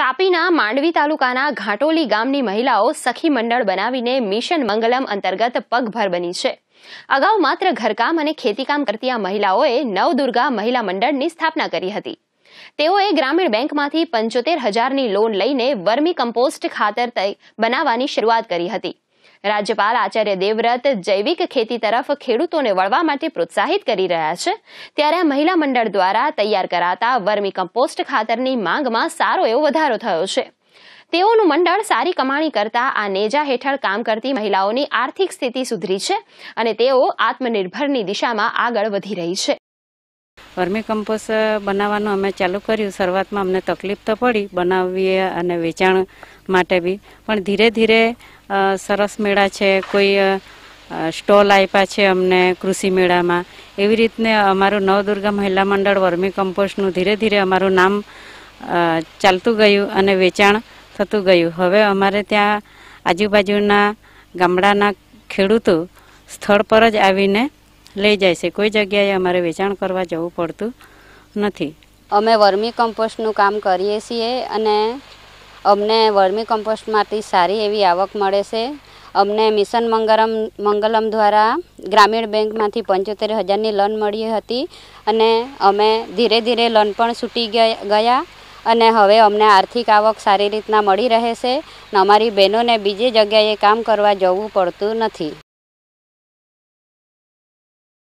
તાપીના માંડવી તાલુકાના ઘાટોલી ગામની મહિલાઓ સખી મંડળ બનાવીને મિશન મંગલમ અંતર્ગત પગભર બની છે અગાઉ માત્ર ઘરકામ અને ખેતીકામ કરતી આ મહિલાઓએ નવદુર્ગા મહિલા મંડળની સ્થાપના કરી હતી તેઓએ ગ્રામીણ બેંકમાંથી પંચોતેર હજારની લોન લઈને વર્મી કમ્પોસ્ટ ખાતર બનાવવાની શરૂઆત કરી હતી રાજ્યપાલ આચાર્ય દેવવ્રત જૈવિક ખેતી તરફ ખેડૂતોને વળવા માટે પ્રોત્સાહિત કરી રહ્યા છે ત્યારે મહિલા મંડળ દ્વારા તૈયાર કરાતા વર્મી કમ્પોસ્ટ ખાતરની માંગમાં સારો એવો વધારો થયો છે તેઓનું મંડળ સારી કમાણી કરતા આ નેજા હેઠળ કામ કરતી મહિલાઓની આર્થિક સ્થિતિ સુધરી છે અને તેઓ આત્મનિર્ભરની દિશામાં આગળ વધી રહી છે વર્મી કમ્પોસ્ટ બનાવવાનું અમે ચાલુ કર્યું શરૂઆતમાં અમને તકલીફ તો પડી બનાવીએ અને વેચાણ માટે બી પણ ધીરે ધીરે સરસ મેળા છે કોઈ સ્ટોલ આપ્યા છે અમને કૃષિ મેળામાં એવી રીતને અમારું નવદુર્ગા મહિલા મંડળ વર્મી કમ્પોસ્ટનું ધીરે ધીરે અમારું નામ ચાલતું ગયું અને વેચાણ થતું ગયું હવે અમારે ત્યાં આજુબાજુના ગામડાના ખેડૂતો સ્થળ પર જ આવીને લઈ જાય છે કોઈ જગ્યાએ અમારે વેચાણ કરવા જવું પડતું નથી અમે વર્મી કમ્પોસ્ટનું કામ કરીએ છીએ અને અમને વર્મી કમ્પોસ્ટમાંથી સારી એવી આવક મળે છે અમને મિશન મંગલમ મંગલમ દ્વારા ગ્રામીણ બેંકમાંથી પંચોતેર હજારની લોન મળી હતી અને અમે ધીરે ધીરે લોન પણ છૂટી ગયા અને હવે અમને આર્થિક આવક સારી રીતના મળી રહે છે અને અમારી બહેનોને બીજી જગ્યાએ કામ કરવા જવું પડતું નથી